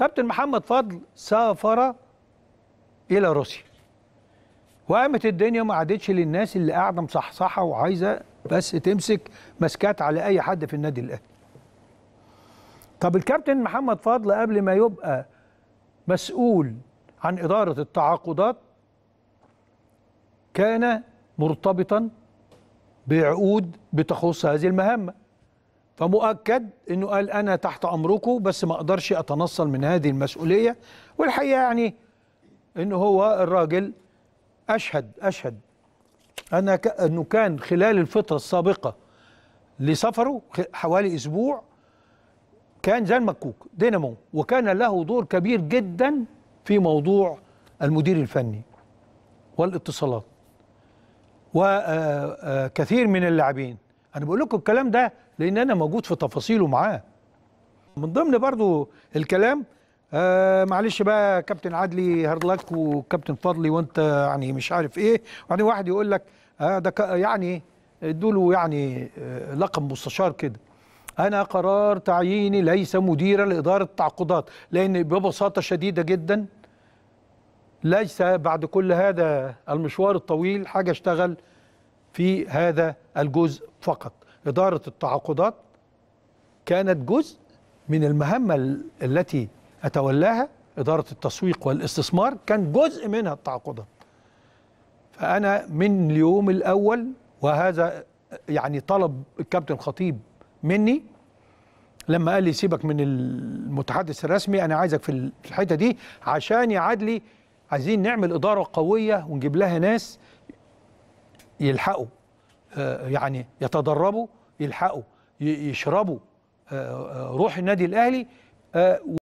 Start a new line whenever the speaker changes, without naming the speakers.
كابتن محمد فضل سافر الى روسيا وقامت الدنيا ما عادتش للناس اللي قاعده مصحصحه وعايزه بس تمسك مسكات على اي حد في النادي الاهلي طب الكابتن محمد فضل قبل ما يبقى مسؤول عن اداره التعاقدات كان مرتبطا بعقود بتخص هذه المهمه فمؤكد انه قال انا تحت امركم بس ما اقدرش اتنصل من هذه المسؤوليه والحقيقه يعني انه هو الراجل اشهد اشهد انا ك... انه كان خلال الفتره السابقه لسفره حوالي اسبوع كان زي المكوك دينامو وكان له دور كبير جدا في موضوع المدير الفني والاتصالات وكثير آه، آه، من اللاعبين انا بقول لكم الكلام ده لان انا موجود في تفاصيله معاه من ضمن برضو الكلام آه معلش بقى كابتن عدلي هارلاك وكابتن فضلي وانت يعني مش عارف ايه وبعدين يعني واحد يقول لك آه ده يعني ادوا له يعني آه لقب مستشار كده انا قرار تعييني ليس مديرا لاداره التعاقدات لان ببساطه شديده جدا ليس بعد كل هذا المشوار الطويل حاجه اشتغل في هذا الجزء فقط إدارة التعاقدات كانت جزء من المهمة التي أتولاها إدارة التسويق والاستثمار كان جزء منها التعاقدات فأنا من اليوم الأول وهذا يعني طلب الكابتن خطيب مني لما قال لي سيبك من المتحدث الرسمي انا عايزك في الحته دي عشان يعاد عايزين نعمل اداره قويه ونجيب لها ناس يلحقوا آه، يعني يتدربوا يلحقوا يشربوا آه، آه، روح النادي الاهلي